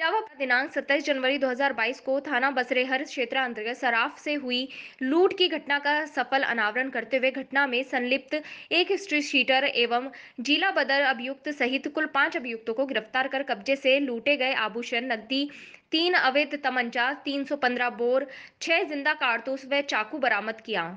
इटावा दिनांक 27 जनवरी 2022 को थाना बसरेहर क्षेत्र अंतर्गत सराफ से हुई लूट की घटना का सफल अनावरण करते हुए घटना में संलिप्त एक स्ट्रीट शीटर एवं जिला बदर अभियुक्त सहित कुल पांच अभियुक्तों को गिरफ्तार कर कब्जे से लूटे गए आभूषण नकदी तीन अवैध तमंचा 315 बोर छह जिंदा कारतूस व चाकू बरामद किया